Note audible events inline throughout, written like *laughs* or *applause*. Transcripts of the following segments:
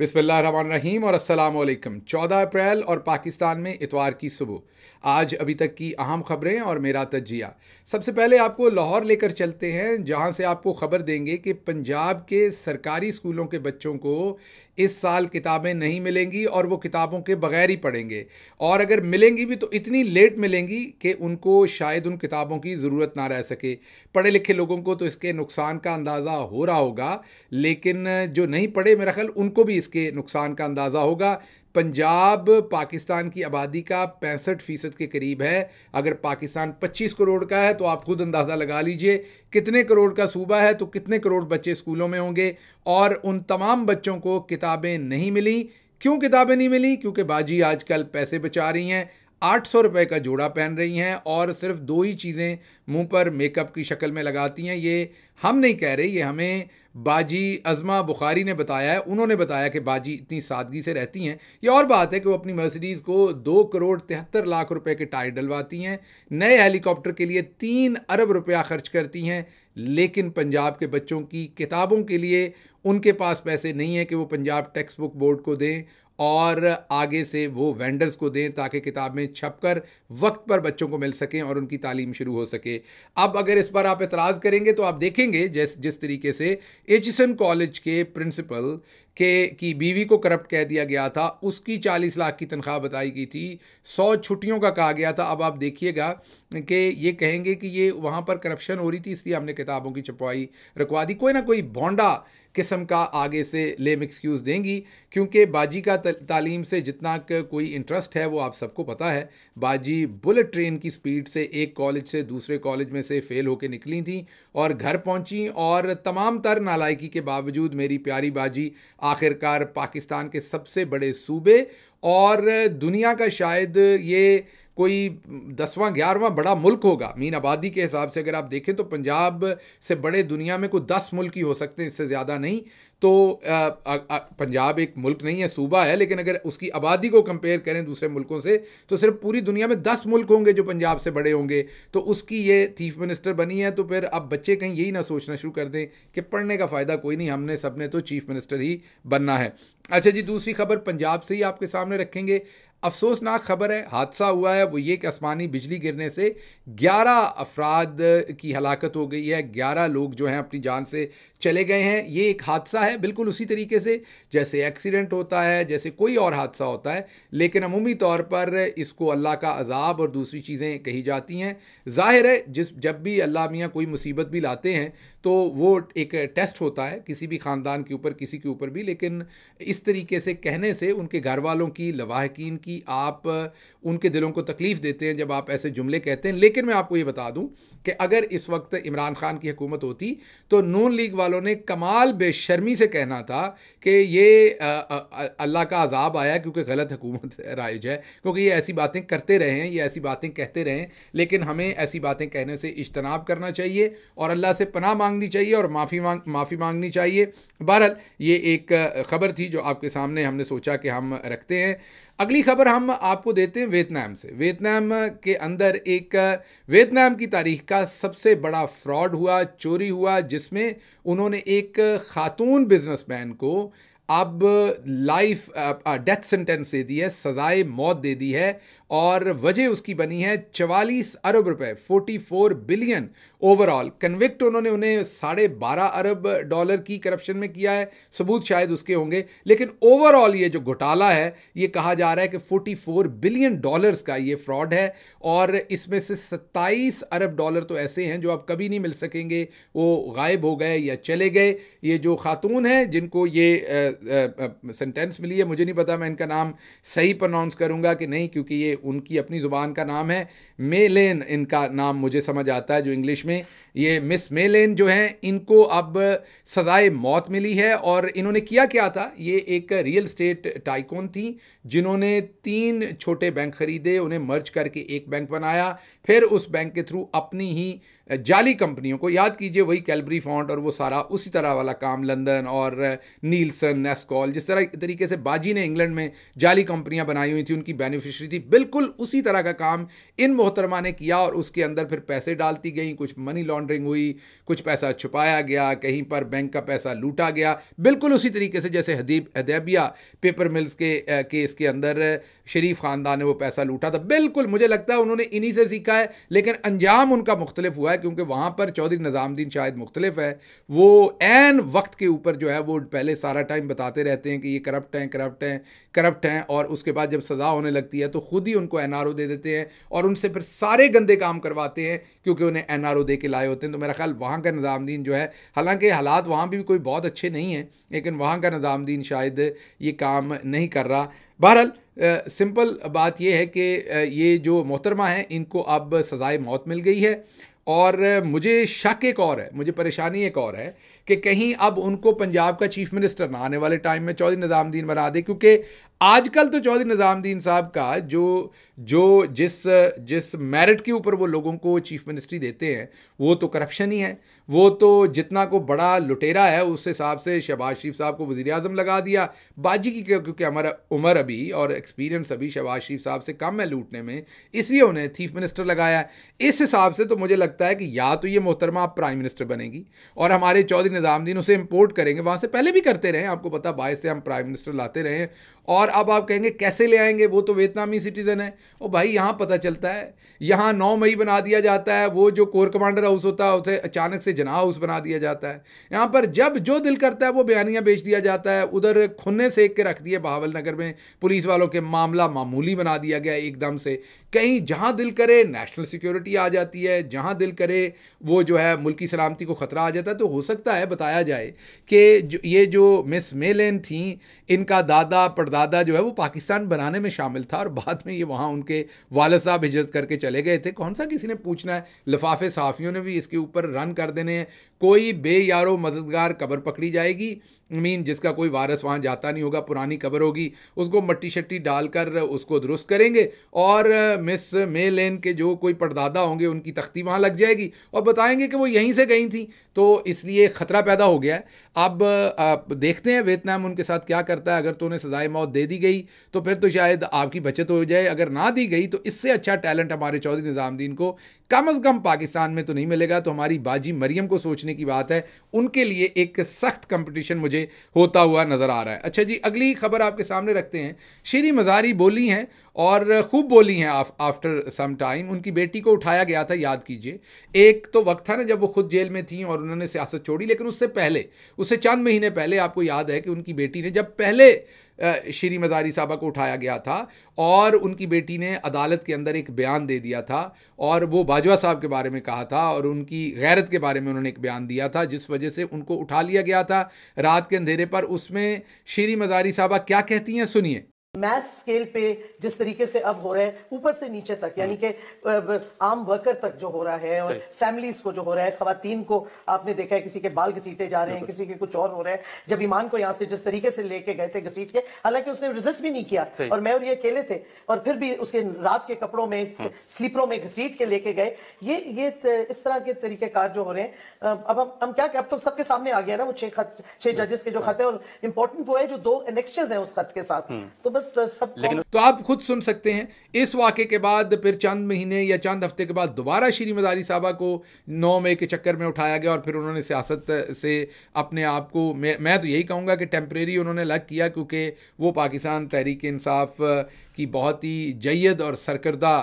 बिस्मिल्लाहमान रहीम और असलकम 14 अप्रैल और पाकिस्तान में इतवार की सुबह आज अभी तक की अहम खबरें और मेरा तजिया सबसे पहले आपको लाहौर लेकर चलते हैं जहां से आपको खबर देंगे कि पंजाब के सरकारी स्कूलों के बच्चों को इस साल किताबें नहीं मिलेंगी और वो किताबों के बगैर ही पढ़ेंगे और अगर मिलेंगी भी तो इतनी लेट मिलेंगी कि उनको शायद उन किताबों की ज़रूरत ना रह सके पढ़े लिखे लोगों को तो इसके नुकसान का अंदाज़ा हो रहा होगा लेकिन जो नहीं पढ़े मेरा ख्याल उनको भी इस इसके नुकसान का अंदाज़ा होगा पंजाब पाकिस्तान की आबादी का पैंसठ फ़ीसद के करीब है अगर पाकिस्तान 25 करोड़ का है तो आप खुद अंदाज़ा लगा लीजिए कितने करोड़ का सूबा है तो कितने करोड़ बच्चे स्कूलों में होंगे और उन तमाम बच्चों को किताबें नहीं मिली क्यों किताबें नहीं मिली क्योंकि बाजी आजकल पैसे बचा रही हैं आठ सौ रुपये का जोड़ा पहन रही हैं और सिर्फ दो ही चीज़ें मुंह पर मेकअप की शक्ल में लगाती हैं ये हम नहीं कह रहे ये हमें बाजी अजमा बुखारी ने बताया है उन्होंने बताया कि बाजी इतनी सादगी से रहती हैं ये और बात है कि वो अपनी मर्सिडीज़ को दो करोड़ तिहत्तर लाख रुपए के टायर डलवाती हैं नए हेलीकॉप्टर के लिए तीन अरब रुपया खर्च करती हैं लेकिन पंजाब के बच्चों की किताबों के लिए उनके पास पैसे नहीं हैं कि वो पंजाब टेक्स्ट बुक बोर्ड को दें और आगे से वो वेंडर्स को दें ताकि किताब में छप कर वक्त पर बच्चों को मिल सकें और उनकी तालीम शुरू हो सके अब अगर इस पर आप एतराज़ करेंगे तो आप देखेंगे जैस जिस तरीके से एचिसन कॉलेज के प्रिंसिपल के की बीवी को करप्ट कह दिया गया था उसकी चालीस लाख की तनख्वाह बताई गई थी सौ छुट्टियों का कहा गया था अब आप देखिएगा कि ये कहेंगे कि ये वहाँ पर करप्शन हो रही थी इसलिए हमने किताबों की छपवाई रखवा दी कोई ना कोई बॉन्डा किस्म का आगे से लेम एक्सक्यूज़ देंगी क्योंकि बाजी का तालीम से जितना कोई इंटरेस्ट है वो आप सबको पता है बाजी बुलेट ट्रेन की स्पीड से एक कॉलेज से दूसरे कॉलेज में से फ़ेल होकर निकली थी और घर पहुंची और तमाम तर नालायकी के बावजूद मेरी प्यारी बाजी आखिरकार पाकिस्तान के सबसे बड़े सूबे और दुनिया का शायद ये कोई दसवां ग्यारहवां बड़ा मुल्क होगा मीन आबादी के हिसाब से अगर आप देखें तो पंजाब से बड़े दुनिया में कोई दस मुल्क ही हो सकते हैं इससे ज़्यादा नहीं तो आ, आ, आ, पंजाब एक मुल्क नहीं है सूबा है लेकिन अगर उसकी आबादी को कंपेयर करें दूसरे मुल्कों से तो सिर्फ पूरी दुनिया में दस मुल्क होंगे जो पंजाब से बड़े होंगे तो उसकी ये चीफ मिनिस्टर बनी है तो फिर अब बच्चे कहीं यही ना सोचना शुरू कर दें कि पढ़ने का फ़ायदा कोई नहीं हमने सबने तो चीफ मिनिस्टर ही बनना है अच्छा जी दूसरी खबर पंजाब से ही आपके सामने रखेंगे अफसोसनाक खबर है हादसा हुआ है वो ये कि आसमानी बिजली गिरने से 11 अफराद की हलाकत हो गई है 11 लोग जो हैं अपनी जान से चले गए हैं ये एक हादसा है बिल्कुल उसी तरीके से जैसे एक्सीडेंट होता है जैसे कोई और हादसा होता है लेकिन अमूमी तौर पर इसको अल्लाह का अजाब और दूसरी चीज़ें कही जाती हैं जाहिर है जिस जब भी अल्लाह मियाँ कोई मुसीबत भी लाते हैं तो वो एक टेस्ट होता है किसी भी ख़ानदान के ऊपर किसी के ऊपर भी लेकिन इस तरीके से कहने से उनके घर वालों की लवाहकिन की आप उनके दिलों को तकलीफ़ देते हैं जब आप ऐसे जुमले कहते हैं लेकिन मैं आपको ये बता दूं कि अगर इस वक्त इमरान खान की हुकूमत होती तो नून लीग वालों ने कमाल बेशर्मी से कहना था कि ये अल्लाह का अजाब आया क्योंकि गलत हुकूमत *laughs* राइज है क्योंकि ये ऐसी बातें करते रहें ये ऐसी बातें कहते रहें लेकिन हमें ऐसी बातें कहने से इजतनाब करना चाहिए और अल्लाह से पनाह मांगनी चाहिए और माफ़ी मांग माफ़ी मांगनी चाहिए बहरहाल ये एक ख़बर थी जो आपके सामने हमने सोचा कि हम रखते हैं अगली खबर हम आपको देते हैं वियतनाम से वियतनाम के अंदर एक वियतनाम की तारीख का सबसे बड़ा फ्रॉड हुआ चोरी हुआ जिसमें उन्होंने एक खातून बिजनेसमैन को अब लाइफ डेथ सेंटेंस दे दी है सजाए मौत दे दी है और वजह उसकी बनी है चवालीस अरब रुपए 44 बिलियन ओवरऑल कन्विक्ट उन्होंने उन्हें साढ़े बारह अरब डॉलर की करप्शन में किया है सबूत शायद उसके होंगे लेकिन ओवरऑल ये जो घोटाला है ये कहा जा रहा है कि 44 बिलियन डॉलर्स का ये फ्रॉड है और इसमें से 27 अरब डॉलर तो ऐसे हैं जो आप कभी नहीं मिल सकेंगे वो गायब हो गए या चले गए ये जो खातून है जिनको ये सेंटेंस मिली है मुझे नहीं पता मैं इनका नाम सही प्रनाउंस करूँगा कि नहीं क्योंकि ये उनकी अपनी ज़ुबान का नाम है मेलेन इनका नाम मुझे समझ आता है जो इंग्लिश में ये मिस मेलेन जो हैं इनको अब सज़ाए मौत मिली है और इन्होंने किया क्या था ये एक रियल स्टेट टाइकोन थी जिन्होंने तीन छोटे बैंक खरीदे उन्हें मर्ज करके एक बैंक बनाया फिर उस बैंक के थ्रू अपनी ही जाली कंपनियों को याद कीजिए वही कैलबरी फॉन्ट और वो सारा उसी तरह वाला काम लंदन और नीलसन नेस्कॉल जिस तरह तरीके से बाजी ने इंग्लैंड में जाली कंपनियां बनाई हुई थी उनकी बेनिफिशरी थी बिल्कुल उसी तरह का काम इन मोहतरमा ने किया और उसके अंदर फिर पैसे डालती गई कुछ मनी लॉन्ड लॉन्ड्रिंग हुई कुछ पैसा छुपाया गया कहीं पर बैंक का पैसा लूटा गया बिल्कुल उसी तरीके से जैसे हदीब हदैबिया पेपर मिल्स के केस के अंदर शरीफ ख़ानदान ने वो पैसा लूटा था बिल्कुल मुझे लगता है उन्होंने इन्हीं से सीखा है लेकिन अंजाम उनका मुख्तलिफ हुआ है क्योंकि वहाँ पर चौधरी निज़ामुद्दीन शायद मुख्तलिफ है वो एन वक्त के ऊपर जो है वो पहले सारा टाइम बताते रहते हैं कि ये करप्ट हैं करप्ट हैं करप्ट हैं और उसके बाद जब सज़ा होने लगती है तो खुद ही उनको एन दे देते हैं और उनसे फिर सारे गंदे काम करवाते हैं क्योंकि उन्हें एन दे के लाए होते हैं तो मेरा ख्याल वहाँ का निज़ाम दीन जो है हालांकि हालात वहाँ भी कोई बहुत अच्छे नहीं हैं लेकिन वहाँ का निज़ाम दीन शायद ये काम नहीं कर रहा बहरहाल सिंपल बात यह है कि ये जो मोहतरमा हैं इनको अब सज़ाए मौत मिल गई है और मुझे शक एक और है मुझे परेशानी एक और है कि कहीं अब उनको पंजाब का चीफ मिनिस्टर ना आने वाले टाइम में चौधरी निज़ामुद्दीन बना दे क्योंकि आजकल तो चौधरी निज़ामुद्दीन साहब का जो जो जिस जिस मेरिट के ऊपर वो लोगों को चीफ मिनिस्ट्री देते हैं वो तो करप्शन ही है वो तो जितना को बड़ा लुटेरा है उस हिसाब से शहबाज शरीफ साहब को वज़ी अजम लगा दिया बाजी की क्योंकि हमारा उम्र अभी और एक्सपीरियंस अभी शहबाज शरीफ साहब से कम है लूटने में इसलिए उन्हें चीफ मिनिस्टर लगाया इस हिसाब से तो मुझे लगता है कि या तो ये मोहतरमा आप प्राइम मिनिस्टर बनेगी और हमारे चौधरी निज़ामुद्दीन उसे इम्पोर्ट करेंगे वहाँ से पहले भी करते रहे आपको पता बाईस से हम प्राइम मिनिस्टर लाते रहे और अब आप कहेंगे कैसे ले आएंगे वो तो वियतनामी सिटीज़न है और भाई यहाँ पता चलता है यहाँ नौ मई बना दिया जाता है वो जो कोर कमांडर हाउस होता है उसे अचानक से जना हाउस बना दिया जाता है यहाँ पर जब जो दिल करता है वो बयानियाँ बेच दिया जाता है उधर खुन्ने सेक के रख दिए बहावल नगर में पुलिस वालों के मामला मामूली बना दिया गया एकदम से कहीं जहाँ दिल करे नेशनल सिक्योरिटी आ जाती है जहाँ दिल करे वो जो है मुल्की सलामती को ख़तरा आ जाता है तो हो सकता है बताया जाए कि ये जो मिस मेलेन थी इनका दादा परदादा ज़्यादा जो है वो पाकिस्तान बनाने में शामिल था और बाद में ये वहाँ उनके वाल साहब हिजरत करके चले गए थे कौन सा किसी ने पूछना है लिफाफे सहाफ़ियों ने भी इसके ऊपर रन कर देने हैं कोई बे यारो मददगार कबर पकड़ी जाएगी मीन जिसका कोई वारस वहाँ जाता नहीं होगा पुरानी कबर होगी उसको मट्टी शट्टी डालकर उसको दुरुस्त करेंगे और मिस मे लेन के जो कोई पड़दादा होंगे उनकी तख्ती वहाँ लग जाएगी और बताएंगे कि वो यहीं से गई थी तो इसलिए ख़तरा पैदा हो गया है अब आप देखते हैं वियतनाम उनके साथ क्या करता है अगर तो उन्हें सज़ाए मौत दे दी गई तो फिर तो शायद आपकी बचत हो जाए अगर ना दी गई तो इससे अच्छा टैलेंट हमारे चौधरी निज़ामुद्दीन को कम अज़ कम पाकिस्तान में तो नहीं मिलेगा तो हमारी बाजी मरियम को सोचने की बात है उनके लिए एक सख्त कंपटिशन मुझे होता हुआ नज़र आ रहा है अच्छा जी अगली खबर आपके सामने रखते हैं श्री मज़ारी बोली हैं और खूब बोली हैं आफ, आफ्टर सम टाइम उनकी बेटी को उठाया गया था याद कीजिए एक तो वक्त था ना जब वो खुद जेल में थी और उन्होंने सियासत छोड़ी लेकिन उससे पहले उससे चंद महीने पहले आपको याद है कि उनकी बेटी ने जब पहले श्री मज़ारी साहबा को उठाया गया था और उनकी बेटी ने अदालत के अंदर एक बयान दे दिया था और वो बाजवा साहब के बारे में कहा था और उनकी गैरत के बारे में उन्होंने एक बयान दिया था जिस वजह से उनको उठा लिया गया था रात के अंधेरे पर उसमें श्री मज़ारी साहबा क्या कहती हैं सुनिए मैस स्केल पे जिस तरीके से अब हो रहा है ऊपर से नीचे तक यानी हम्म। कि आम वर्कर तक जो हो रहा है और फैमिलीज को जो हो रहा है खातन को आपने देखा है किसी के बाल घसीटे जा रहे हैं किसी के कुछ और हो रहा है जब ईमान को यहाँ से जिस तरीके से लेके गए थे घसीट के हालांकि उसने रिजिस्ट भी नहीं किया और मैं और ये अकेले थे और फिर भी उसके रात के कपड़ों में हम्म। स्लीपरों में घसीट के लेके गए ये ये इस तरह के तरीकेकार जो हो रहे हैं अब हम हम क्या अब तो सबके सामने आ गया ना वो छह खत छह जजेस के जो हाँ। खत है और इम्पोर्टेंट वो है जो दो एनेक्स्टर्स हैं उस खत के साथ हम्म। तो बस सब लेकिन तो आप खुद सुन सकते हैं इस वाक्य के बाद फिर चंद महीने या चंद हफ्ते के बाद दोबारा श्री मदारी साहबा को नौ मई के चक्कर में उठाया गया और फिर उन्होंने सियासत से अपने आप को मैं, मैं तो यही कहूँगा कि टेम्प्रेरी उन्होंने अलग किया क्योंकि वो पाकिस्तान तहरीक इंसाफ की बहुत ही जैद और सरकर्दा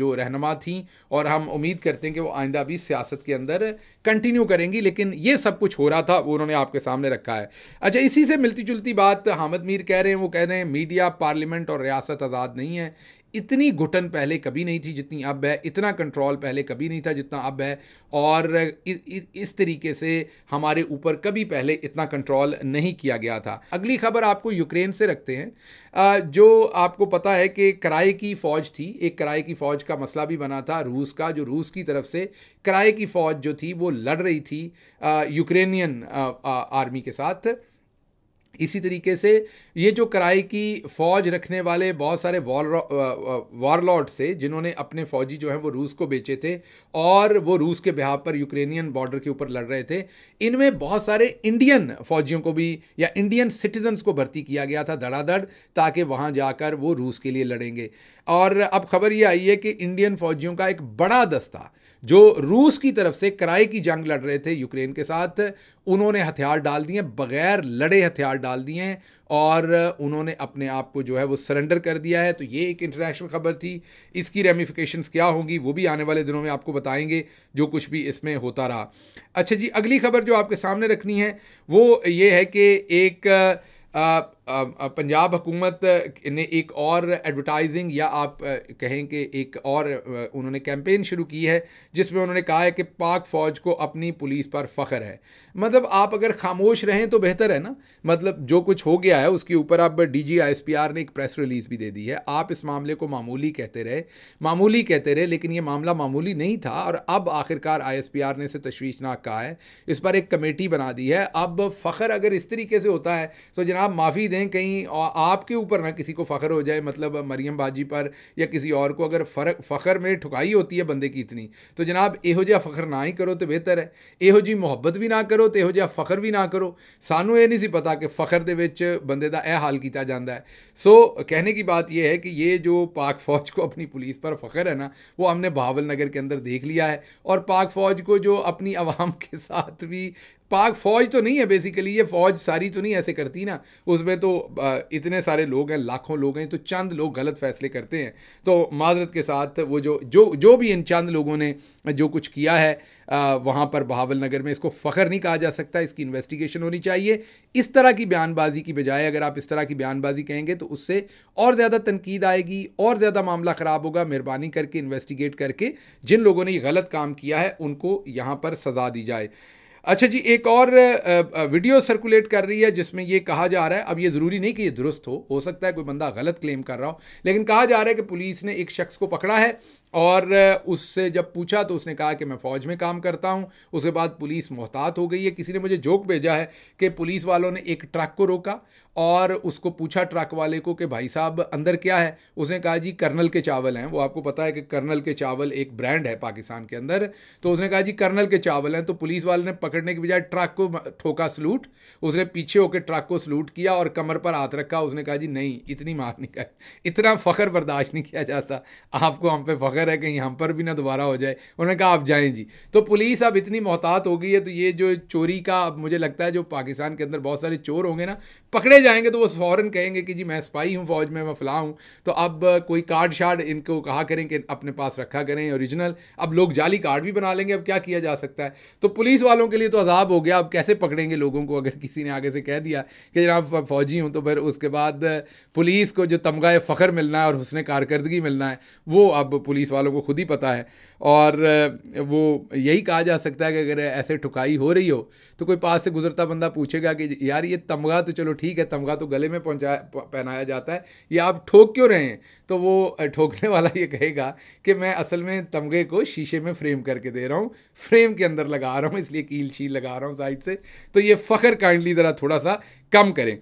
जो रहनमा थी और हम उम्मीद करते हैं कि वो आइंदा भी सियासत के अंदर कंटिन्यू करेंगी लेकिन ये सब कुछ हो रहा था वो उन्होंने आपके सामने रखा है अच्छा इसी से मिलती जुलती बात हामिद मीर कह रहे हैं वो कह रहे हैं मीडिया पार्लियामेंट और रियासत आज़ाद नहीं है इतनी घुटन पहले कभी नहीं थी जितनी अब है इतना कंट्रोल पहले कभी नहीं था जितना अब है और इस तरीके से हमारे ऊपर कभी पहले इतना कंट्रोल नहीं किया गया था अगली खबर आपको यूक्रेन से रखते हैं जो आपको पता है कि कराए की फ़ौज थी एक कराए की फ़ौज का मसला भी बना था रूस का जो रूस की तरफ से कराए की फ़ौज जो थी वो लड़ रही थी यूक्रेनियन आर्मी के साथ इसी तरीके से ये जो कराई की फ़ौज रखने वाले बहुत सारे वॉर वॉरलॉर्ड से जिन्होंने अपने फ़ौजी जो हैं वो रूस को बेचे थे और वो रूस के बिहार पर यूक्रेनियन बॉर्डर के ऊपर लड़ रहे थे इनमें बहुत सारे इंडियन फ़ौजियों को भी या इंडियन सिटीजन्स को भर्ती किया गया था धड़ाधड़ ताकि वहाँ जाकर वो रूस के लिए लड़ेंगे और अब खबर ये आई है कि इंडियन फ़ौजियों का एक बड़ा दस्ता जो रूस की तरफ से कराई की जंग लड़ रहे थे यूक्रेन के साथ उन्होंने हथियार डाल दिए बगैर लड़े हथियार डाल दिए और उन्होंने अपने आप को जो है वो सरेंडर कर दिया है तो ये एक इंटरनेशनल खबर थी इसकी रेमिफिकेशंस क्या होंगी वो भी आने वाले दिनों में आपको बताएंगे जो कुछ भी इसमें होता रहा अच्छा जी अगली खबर जो आपके सामने रखनी है वो ये है कि एक आ, पंजाब हुकूमत ने एक और एडवर्टाइजिंग या आप कहें कि एक और उन्होंने कैंपेन शुरू की है जिसमें उन्होंने कहा है कि पाक फ़ौज को अपनी पुलिस पर फ़ख्र है मतलब आप अगर खामोश रहें तो बेहतर है ना मतलब जो कुछ हो गया है उसके ऊपर अब पी आर ने एक प्रेस रिलीज़ भी दे दी है आप इस मामले को मामूली कहते रहे मामूली कहते रहे लेकिन ये मामला मामूली नहीं था और अब आखिरकार आर ने इसे तशवीशनाक कहा है इस पर एक कमेटी बना दी है अब फ़ख्र अगर इस तरीके से होता है तो जनाब माफ़ी दें कहीं आपके ऊपर ना किसी को फ़ख्र हो जाए मतलब मरियम बाजी पर या किसी और को अगर फ़र्क फ़ख्र में ठुकाई होती है बंदे की इतनी तो जनाब यहो फ़ख्र ना ही करो तो बेहतर है यहो जी भी ना करो तो ਤੇ ਇਹੋ भी ना करो सानू ਕਰੋ नहीं सी पता कि फख्र ਕਿ ਫਖਰ ਦੇ ਵਿੱਚ ਬੰਦੇ ਦਾ ਇਹ ਹਾਲ ਕੀਤਾ ਜਾਂਦਾ ਹੈ ਸੋ ਕਹਿਣੇ ਕੀ ਬਾਤ ਇਹ ਹੈ ਕਿ फौज को अपनी पुलिस पर फ़ख्र है ना वो हमने बावल नगर के अंदर देख लिया है और पाक फ़ौज को जो अपनी आवाम के साथ भी पाक फौज तो नहीं है बेसिकली ये फौज सारी तो नहीं ऐसे करती ना उसमें तो इतने सारे लोग हैं लाखों लोग हैं तो चंद लोग गलत फैसले करते हैं तो माजरत के साथ वो जो जो जो भी इन चंद लोगों ने जो कुछ किया है वहाँ पर बहावल नगर में इसको फ़ख्र नहीं कहा जा सकता इसकी इन्वेस्टिगेशन होनी चाहिए इस तरह की बयानबाजी की बजाय अगर आप इस तरह की बयानबाजी कहेंगे तो उससे और ज़्यादा तनकीद आएगी और ज़्यादा मामला ख़राब होगा मेहरबानी करके इन्वेस्टिगेट करके जिन लोगों ने ये गलत काम किया है उनको यहाँ पर सज़ा दी जाए अच्छा जी एक और वीडियो सर्कुलेट कर रही है जिसमें ये कहा जा रहा है अब ये ज़रूरी नहीं कि ये दुरुस्त हो हो सकता है कोई बंदा गलत क्लेम कर रहा हो लेकिन कहा जा रहा है कि पुलिस ने एक शख्स को पकड़ा है और उससे जब पूछा तो उसने कहा कि मैं फ़ौज में काम करता हूँ उसके बाद पुलिस मोहतात हो गई है किसी ने मुझे जोक भेजा है कि पुलिस वालों ने एक ट्रक को रोका और उसको पूछा ट्रक वाले को कि भाई साहब अंदर क्या है उसने कहा जी कर्नल के चावल हैं वो आपको पता है कि कर्नल के चावल एक ब्रांड है पाकिस्तान के अंदर तो उसने कहा जी कर्नल के चावल हैं तो पुलिस वाले ने पकड़ने के बजाय ट्रक को ठोका सलूट उसने पीछे होकर ट्रक को सलूट किया और कमर पर हाथ रखा उसने कहा जी नहीं इतनी मार नहीं कर इतना फ़ख्र बर्दाश्त नहीं किया जाता आपको हम पे फ़ख्र डर है कहीं हम पर भी ना दोबारा हो जाए उन्होंने कहा आप जाए जी तो पुलिस अब इतनी मोहतात हो गई है तो ये जो चोरी का अब मुझे लगता है जो पाकिस्तान के अंदर बहुत सारे चोर होंगे ना पकड़े जाएंगे तो वो फ़ौरन कहेंगे कि जी मैं स्पाई हूँ फौज में मैं फला हूँ तो अब कोई कार्ड शार्ड इनको कहा करें कि अपने पास रखा करें ओरिजिनल अब लोग जाली कार्ड भी बना लेंगे अब क्या किया जा सकता है तो पुलिस वालों के लिए तो अजाब हो गया अब कैसे पकड़ेंगे लोगों को अगर किसी ने आगे से कह दिया कि जनाब फौजी हूँ तो फिर उसके बाद पुलिस को जो तमगा फ़ख्र मिलना है और उसने कारकर्दगी मिलना है वो अब पुलिस वालों को खुद ही पता है और वो यही कहा जा सकता है कि अगर ऐसे ठुकाई हो रही हो तो कोई पास से गुजरता बंदा पूछेगा कि यार ये तमगा तो चलो ठीक है तमगा तो गले में पहुँचा पहनाया जाता है ये आप ठोक क्यों रहे हैं तो वो ठोकने वाला ये कहेगा कि मैं असल में तमगे को शीशे में फ्रेम करके दे रहा हूँ फ्रेम के अंदर लगा रहा हूँ इसलिए कील शील लगा रहा हूँ साइड से तो ये फ़खर काइंडली ज़रा थोड़ा सा कम करें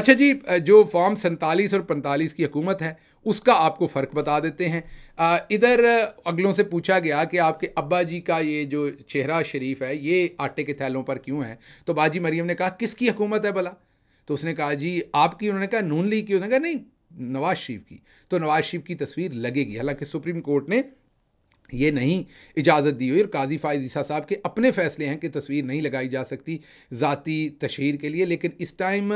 अच्छा जी जो फॉर्म सैंतालीस और पैंतालीस की हुकूमत है उसका आपको फ़र्क बता देते हैं इधर अगलों से पूछा गया कि आपके अब्बा जी का ये जो चेहरा शरीफ है ये आटे के थैलों पर क्यों है तो बाजी मरियम ने कहा किसकी हुकूमत है भला तो उसने कहा जी आपकी उन्होंने कहा नून ली की उन्होंने कहा नहीं नवाज शरीफ की तो नवाज शरीफ की तस्वीर लगेगी हालांकि सुप्रीम कोर्ट ने ये नहीं इजाज़त दी हुई और काजी फ़ायज़ ईसा साहब के अपने फ़ैसले हैं कि तस्वीर नहीं लगाई जा सकती ज़ाती तशहर के लिए लेकिन इस टाइम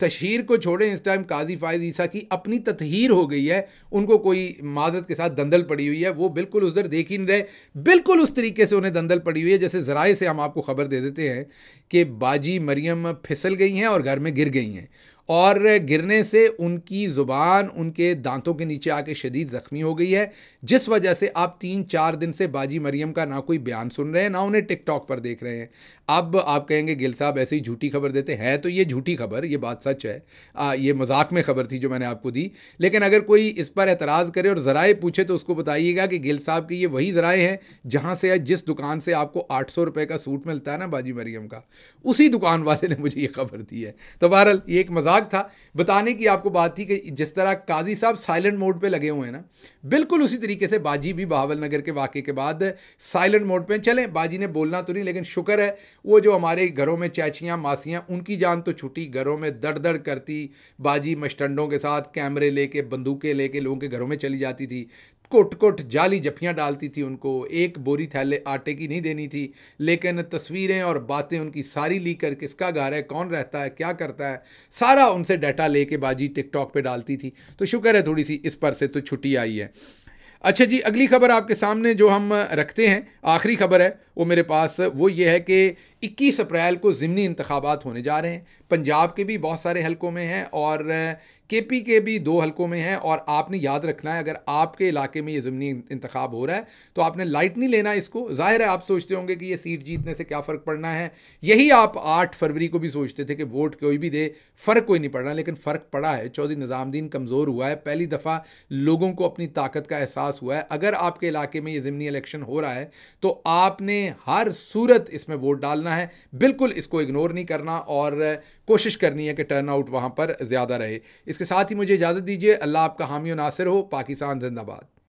तशहर को छोड़ें इस टाइम काजी फ़ायज़ ईसा की अपनी ततहीर हो गई है उनको कोई माजत के साथ दंदल पड़ी हुई है वो बिल्कुल उस दर देख ही नहीं रहे बिल्कुल उस तरीके से उन्हें दंदल पड़ी हुई है जैसे ज़राए से हम आपको ख़बर दे देते हैं कि बाजी मरियम फिसल गई हैं और घर में गिर गई हैं और गिरने से उनकी ज़ुबान उनके दांतों के नीचे आके शदीद ज़ख्मी हो गई है जिस वजह से आप तीन चार दिन से बाजी मरियम का ना कोई बयान सुन रहे हैं ना उन्हें टिकटॉक पर देख रहे हैं अब आप कहेंगे गिल साहब ऐसे ही झूठी खबर देते हैं तो ये झूठी खबर ये बात सच है आ, ये मजाक में खबर थी जो मैंने आपको दी लेकिन अगर कोई इस पर एतराज़ करे और ज़राए पूछे तो उसको बताइएगा कि गिल साहब के ये वही ज़राए हैं जहाँ से या जिस दुकान से आपको आठ सौ रुपये का सूट मिलता है ना बाजी मरियम का उसी दुकान वाले ने मुझे ये खबर दी है तो बहरहाल ये एक मजाक था बताने की आपको बात थी कि जिस तरह काजी साहब साइलेंट मोड पर लगे हुए हैं ना बिल्कुल उसी तरीके से बाजी भी बहावल नगर के वाक़े के बाद साइलेंट मोड पर चलें बाजी ने बोलना तो नहीं लेकिन शुक्र है वो जो हमारे घरों में चैचियाँ मासियाँ उनकी जान तो छुटी घरों में दड़ दड़ करती बाजी मशटंडों के साथ कैमरे लेके बंदूकें लेके लोगों के घरों में चली जाती थी कुट कुट जाली जफियाँ डालती थी उनको एक बोरी थैले आटे की नहीं देनी थी लेकिन तस्वीरें और बातें उनकी सारी ली कर किसका घर है कौन रहता है क्या करता है सारा उनसे डाटा लेके बाजी टिकटॉक पे डालती थी तो शुक्र है थोड़ी सी इस पर से तो छुट्टी आई है अच्छा जी अगली खबर आपके सामने जो हम रखते हैं आखिरी खबर है वो मेरे पास वो ये है कि 21 अप्रैल को ज़मनी इंतबात होने जा रहे हैं पंजाब के भी बहुत सारे हलकों में हैं और के पी के भी दो हलकों में है और आपने याद रखना है अगर आपके इलाके में ये ज़मीनी इंतखब हो रहा है तो आपने लाइट नहीं लेना इसको जाहिर है आप सोचते होंगे कि ये सीट जीतने से क्या फ़र्क पड़ना है यही आप आठ फरवरी को भी सोचते थे कि वोट कोई भी दे फ़र्क कोई नहीं पड़ रहा लेकिन फ़र्क पड़ा है चौधरी निज़ामुद्दीन कमज़ोर हुआ है पहली दफ़ा लोगों को अपनी ताकत का एहसास हुआ है अगर आपके इलाके में ये ज़मनी इलेक्शन हो रहा है तो आपने हर सूरत इसमें वोट डालना है बिल्कुल इसको इग्नोर नहीं करना और कोशिश करनी है कि टर्न आउट वहाँ पर ज़्यादा रहे इस इसके साथ ही मुझे इजाज़त दीजिए अल्लाह आपका हामी नासिर हो पाकिस्तान जिंदाबाद